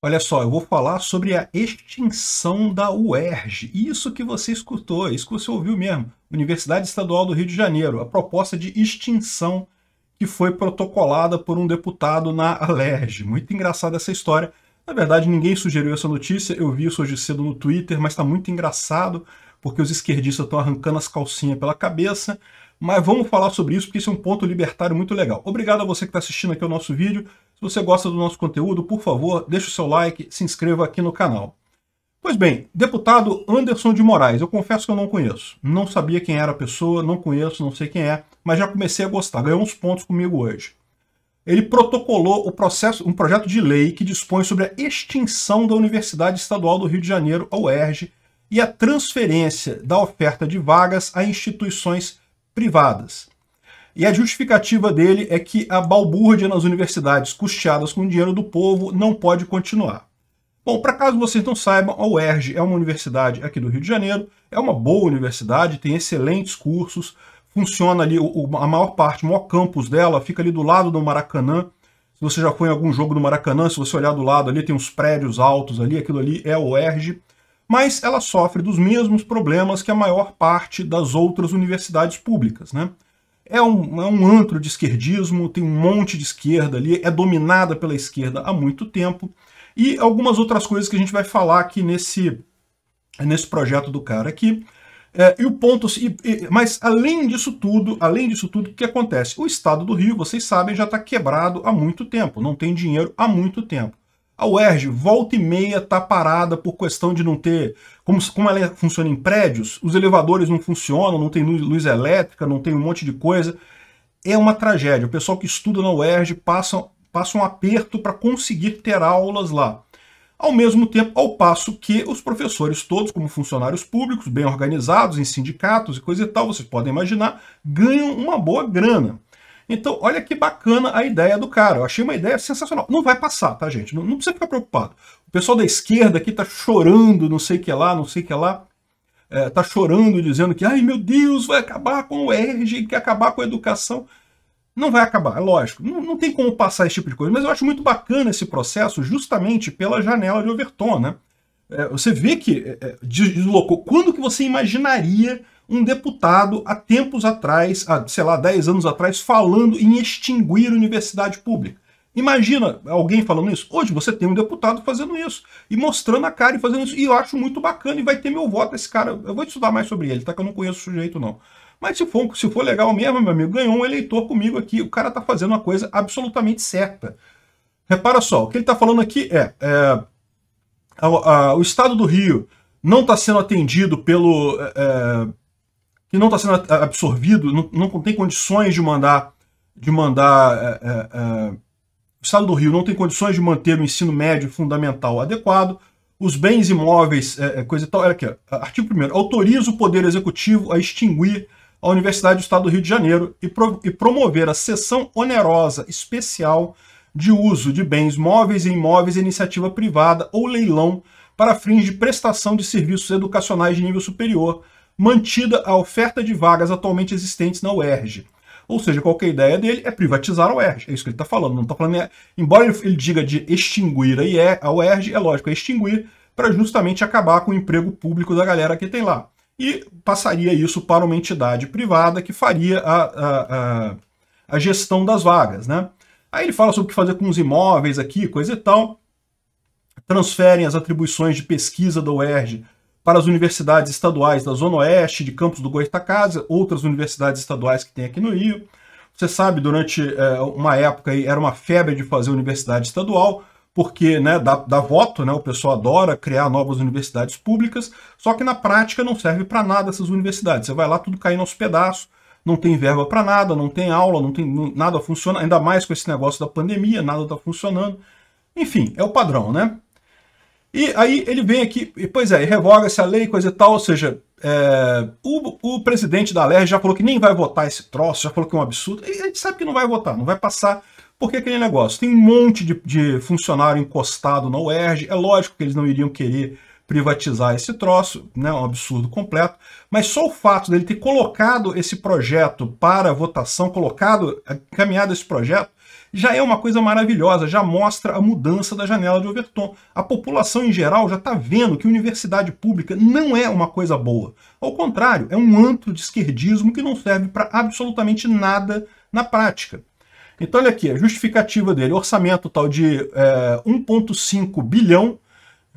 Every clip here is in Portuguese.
Olha só, eu vou falar sobre a extinção da UERJ. Isso que você escutou, isso que você ouviu mesmo. Universidade Estadual do Rio de Janeiro, a proposta de extinção que foi protocolada por um deputado na Alerj. Muito engraçada essa história. Na verdade, ninguém sugeriu essa notícia, eu vi isso hoje cedo no Twitter, mas está muito engraçado, porque os esquerdistas estão arrancando as calcinhas pela cabeça mas vamos falar sobre isso porque isso é um ponto libertário muito legal. Obrigado a você que está assistindo aqui o nosso vídeo. Se você gosta do nosso conteúdo, por favor, deixe o seu like, se inscreva aqui no canal. Pois bem, deputado Anderson de Moraes, eu confesso que eu não conheço. Não sabia quem era a pessoa, não conheço, não sei quem é, mas já comecei a gostar, ganhou uns pontos comigo hoje. Ele protocolou o processo, um projeto de lei que dispõe sobre a extinção da Universidade Estadual do Rio de Janeiro, a UERJ, e a transferência da oferta de vagas a instituições privadas. E a justificativa dele é que a balbúrdia nas universidades custeadas com dinheiro do povo não pode continuar. Bom, para caso vocês não saibam, a UERJ é uma universidade aqui do Rio de Janeiro, é uma boa universidade, tem excelentes cursos, funciona ali, a maior parte, o maior campus dela fica ali do lado do Maracanã. Se você já foi em algum jogo do Maracanã, se você olhar do lado ali, tem uns prédios altos ali, aquilo ali é a UERJ mas ela sofre dos mesmos problemas que a maior parte das outras universidades públicas. Né? É, um, é um antro de esquerdismo, tem um monte de esquerda ali, é dominada pela esquerda há muito tempo, e algumas outras coisas que a gente vai falar aqui nesse, nesse projeto do cara aqui. É, e o ponto, e, e, mas além disso tudo, além disso tudo, o que acontece? O estado do Rio, vocês sabem, já está quebrado há muito tempo, não tem dinheiro há muito tempo. A UERJ volta e meia tá parada por questão de não ter... Como, como ela é, funciona em prédios, os elevadores não funcionam, não tem luz elétrica, não tem um monte de coisa. É uma tragédia. O pessoal que estuda na UERJ passa, passa um aperto para conseguir ter aulas lá. Ao mesmo tempo, ao passo que os professores todos, como funcionários públicos, bem organizados, em sindicatos e coisa e tal, vocês podem imaginar, ganham uma boa grana. Então, olha que bacana a ideia do cara. Eu achei uma ideia sensacional. Não vai passar, tá, gente? Não, não precisa ficar preocupado. O pessoal da esquerda aqui tá chorando, não sei o que lá, não sei o que lá. É, tá chorando, dizendo que, ai meu Deus, vai acabar com o ERG, que acabar com a educação. Não vai acabar, é lógico. Não, não tem como passar esse tipo de coisa. Mas eu acho muito bacana esse processo justamente pela janela de Overton, né? É, você vê que é, é deslocou. Quando que você imaginaria um deputado há tempos atrás, há, sei lá, 10 anos atrás, falando em extinguir a universidade pública. Imagina alguém falando isso. Hoje você tem um deputado fazendo isso e mostrando a cara e fazendo isso. E eu acho muito bacana e vai ter meu voto esse cara. Eu vou estudar mais sobre ele, tá? Que eu não conheço o sujeito, não. Mas se for, se for legal mesmo, meu amigo, ganhou um eleitor comigo aqui. O cara tá fazendo uma coisa absolutamente certa. Repara só, o que ele tá falando aqui é, é a, a, o estado do Rio não está sendo atendido pelo, é, é que não está sendo absorvido, não, não, tem condições de mandar, de mandar é, é, é, o Estado do Rio não tem condições de manter o ensino médio fundamental adequado, os bens imóveis, é, é coisa e tal. Olha aqui, artigo 1 autoriza o Poder Executivo a extinguir a Universidade do Estado do Rio de Janeiro e, pro, e promover a cessão onerosa especial de uso de bens móveis e imóveis em iniciativa privada ou leilão para fins de prestação de serviços educacionais de nível superior, mantida a oferta de vagas atualmente existentes na UERJ. Ou seja, qualquer ideia dele é privatizar a UERJ. É isso que ele está falando. Não tá falando. Embora ele, ele, diga de extinguir a, IE, a UERJ, é lógico, é extinguir para justamente acabar com o emprego público da galera que tem lá. E passaria isso para uma entidade privada que faria a, a, a, a gestão das vagas. Né? Aí ele fala sobre o que fazer com os imóveis aqui, coisa e tal. Transferem as atribuições de pesquisa da UERJ para as universidades estaduais da Zona Oeste, de Campos do Goitacazes, outras universidades estaduais que tem aqui no Rio. Você sabe, durante é, uma época aí, era uma febre de fazer universidade estadual, porque né, dá, dá voto, né, o pessoal adora criar novas universidades públicas, só que na prática não serve para nada essas universidades. Você vai lá, tudo caindo aos pedaços, não tem verba para nada, não tem aula, não tem não, nada funciona, ainda mais com esse negócio da pandemia, nada está funcionando. Enfim, é o padrão, né? E aí ele vem aqui, e, pois é, revoga-se a lei, coisa e tal, ou seja, é, o, o, presidente da LER já falou que nem vai votar esse troço, já falou que é um absurdo, e a gente sabe que não vai votar, não vai passar, porque é aquele negócio, tem um monte de, de funcionário encostado na UERJ, é lógico que eles não iriam querer privatizar esse troço, né, um absurdo completo, mas só o fato dele ter colocado esse projeto para votação, colocado, encaminhado esse projeto, já é uma coisa maravilhosa, já mostra a mudança da janela de Overton. A população em geral já está vendo que universidade pública não é uma coisa boa. Ao contrário, é um antro de esquerdismo que não serve para absolutamente nada na prática. Então, olha aqui, a justificativa dele, orçamento tal de é, eh, 1,5 bilhão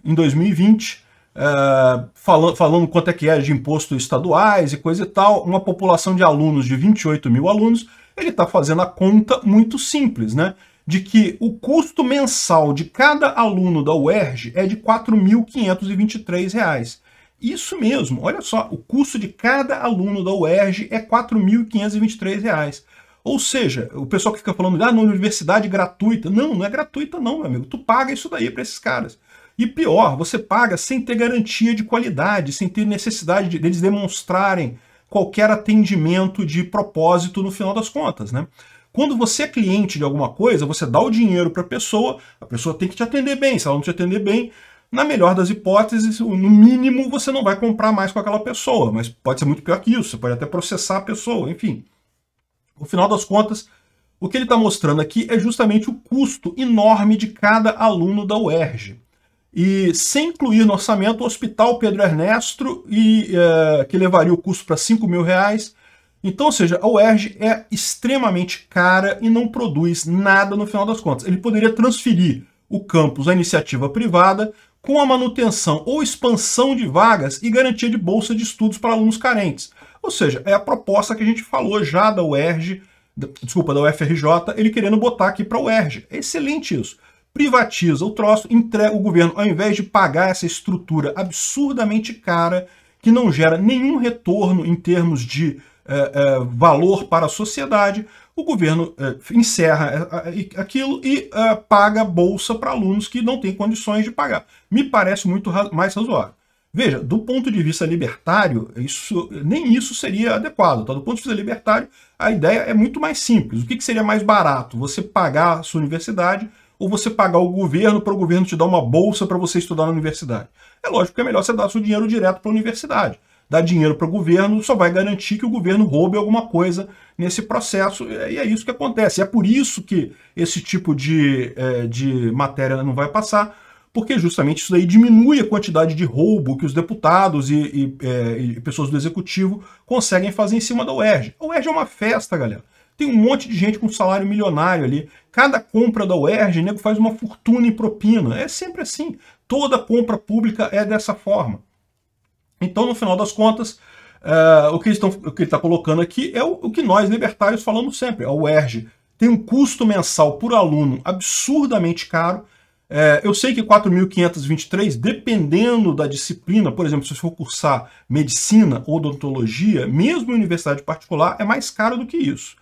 em 2020, é, falando, falando quanto é que é de impostos estaduais e coisa e tal, uma população de alunos de 28 mil alunos, ele está fazendo a conta muito simples, né? De que o custo mensal de cada aluno da UERJ é de R$ 4.523. Isso mesmo, olha só, o custo de cada aluno da UERJ é R$ 4.523. Ou seja, o pessoal que fica falando, ah, na universidade gratuita. Não, não é gratuita não, meu amigo. Tu paga isso daí para esses caras. E pior, você paga sem ter garantia de qualidade, sem ter necessidade de, deles demonstrarem qualquer atendimento de propósito no final das contas, né? Quando você é cliente de alguma coisa, você dá o dinheiro para a pessoa, a pessoa tem que te atender bem. Se ela não te atender bem, na melhor das hipóteses, no mínimo, você não vai comprar mais com aquela pessoa. Mas pode ser muito pior que isso, você pode até processar a pessoa, enfim. No final das contas, o que ele está mostrando aqui é justamente o custo enorme de cada aluno da UERJ e sem incluir no orçamento o Hospital Pedro Ernesto, e, é, que levaria o custo para 5 mil reais. Então, ou seja, a UERJ é extremamente cara e não produz nada no final das contas. Ele poderia transferir o campus à iniciativa privada com a manutenção ou expansão de vagas e garantia de bolsa de estudos para alunos carentes. Ou seja, é a proposta que a gente falou já da UERJ, desculpa, da UFRJ, ele querendo botar aqui para a UERJ. É excelente isso privatiza o troço, entrega o governo, ao invés de pagar essa estrutura absurdamente cara, que não gera nenhum retorno em termos de eh, eh, valor para a sociedade, o governo eh, encerra eh, aquilo e eh, paga bolsa para alunos que não têm condições de pagar. Me parece muito ra mais razoável. Veja, do ponto de vista libertário, isso, nem isso seria adequado. Tá? Do ponto de vista libertário, a ideia é muito mais simples. O que, que seria mais barato? Você pagar a sua universidade ou você pagar o governo para o governo te dar uma bolsa para você estudar na universidade. É lógico que é melhor você dar seu dinheiro direto para a universidade. Dar dinheiro para o governo só vai garantir que o governo roube alguma coisa nesse processo, e é isso que acontece. é por isso que esse tipo de, é, de matéria não vai passar, porque justamente isso daí diminui a quantidade de roubo que os deputados e, e, é, e, pessoas do executivo conseguem fazer em cima da UERJ. A UERJ é uma festa, galera. Tem um monte de gente com salário milionário ali. Cada compra da UERJ, nego faz uma fortuna em propina. É sempre assim. Toda compra pública é dessa forma. Então, no final das contas, uh, o que ele está colocando aqui é o, o, que nós, libertários, falamos sempre. A UERJ tem um custo mensal por aluno absurdamente caro. Uh, eu sei que 4.523, dependendo da disciplina, por exemplo, se você for cursar medicina ou odontologia, mesmo em universidade particular, é mais caro do que isso.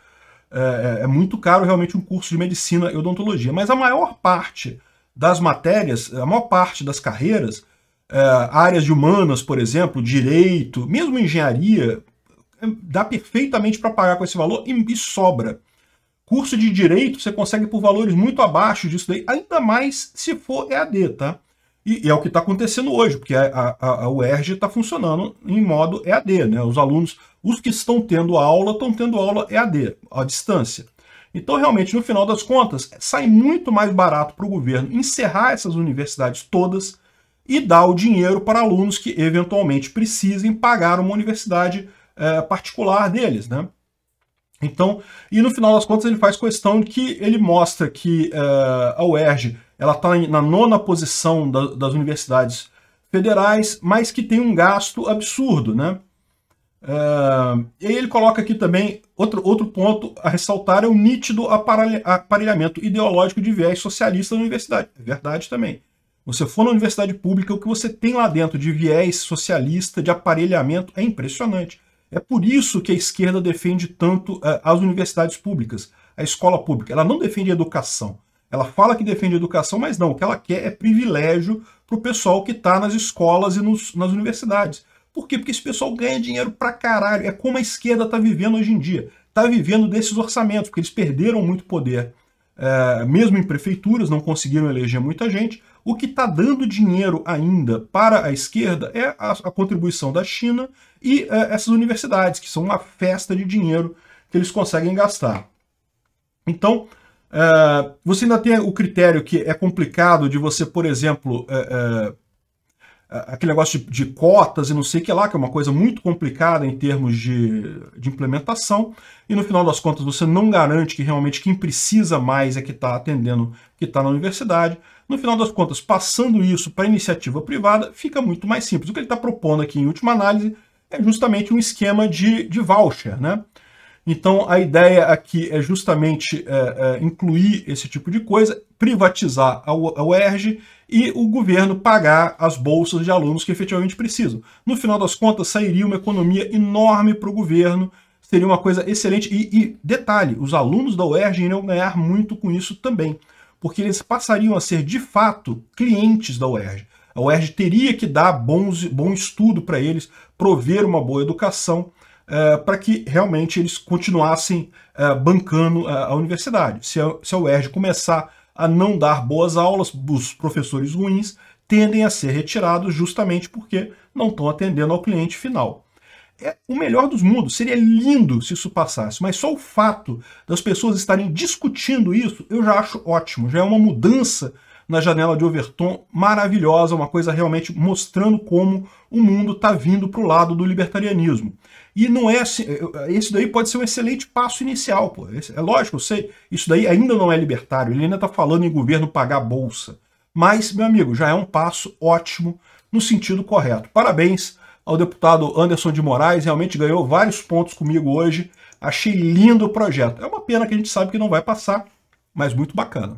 É, é, é muito caro realmente um curso de medicina e odontologia, mas a maior parte das matérias, a maior parte das carreiras, é, áreas de humanas, por exemplo, direito, mesmo engenharia, é, dá perfeitamente para pagar com esse valor e, e, sobra. Curso de direito você consegue por valores muito abaixo disso daí, ainda mais se for EAD, tá? E, e é o que está acontecendo hoje, porque a, a, a UERJ está funcionando em modo EAD, né? Os alunos, os que estão tendo aula, estão tendo aula EAD, à distância. Então, realmente, no final das contas, sai muito mais barato para o governo encerrar essas universidades todas e dar o dinheiro para alunos que eventualmente precisem pagar uma universidade é, particular deles, né? Então, e no final das contas ele faz questão que ele mostra que é, a UERJ ela está na nona posição da, das universidades federais, mas que tem um gasto absurdo, né? Uh, e ele coloca aqui também outro, outro ponto a ressaltar é o nítido aparelhamento ideológico de viés socialista na universidade. É verdade também. Você for na universidade pública, o que você tem lá dentro de viés socialista, de aparelhamento, é impressionante. É por isso que a esquerda defende tanto uh, as universidades públicas, a escola pública. Ela não defende a educação. Ela fala que defende educação, mas não, o que ela quer é privilégio para o pessoal que está nas escolas e nos, nas universidades. Por quê? Porque esse pessoal ganha dinheiro pra caralho. É como a esquerda está vivendo hoje em dia. Está vivendo desses orçamentos, porque eles perderam muito poder. É, mesmo em prefeituras, não conseguiram eleger muita gente. O que está dando dinheiro ainda para a esquerda é a, a contribuição da China e é, essas universidades, que são uma festa de dinheiro que eles conseguem gastar. Então, Uh, você ainda tem o critério que é complicado de você, por exemplo, uh, uh, aquele negócio de, de, cotas e não sei o que lá, que é uma coisa muito complicada em termos de, de implementação, e no final das contas você não garante que realmente quem precisa mais é que está atendendo, que está na universidade. No final das contas, passando isso para iniciativa privada, fica muito mais simples. O que ele está propondo aqui em última análise é justamente um esquema de, de voucher, né? Então, a ideia aqui é justamente é, é, incluir esse tipo de coisa, privatizar a UERJ e o governo pagar as bolsas de alunos que efetivamente precisam. No final das contas, sairia uma economia enorme para o governo, seria uma coisa excelente. E, e, detalhe, os alunos da UERJ iriam ganhar muito com isso também, porque eles passariam a ser, de fato, clientes da UERJ. A UERJ teria que dar bons, bom estudo para eles, prover uma boa educação, é, para que realmente eles continuassem é, bancando é, a, universidade. Se a, se a UERJ começar a não dar boas aulas, os professores ruins tendem a ser retirados justamente porque não estão atendendo ao cliente final. É o melhor dos mundos, seria lindo se isso passasse, mas só o fato das pessoas estarem discutindo isso eu já acho ótimo, já é uma mudança na janela de Overton, maravilhosa, uma coisa realmente mostrando como o mundo está vindo para o lado do libertarianismo. E não é assim, esse daí pode ser um excelente passo inicial, pô. É lógico, eu sei, isso daí ainda não é libertário, ele ainda está falando em governo pagar bolsa. Mas, meu amigo, já é um passo ótimo no sentido correto. Parabéns ao deputado Anderson de Moraes, realmente ganhou vários pontos comigo hoje. Achei lindo o projeto. É uma pena que a gente sabe que não vai passar, mas muito bacana.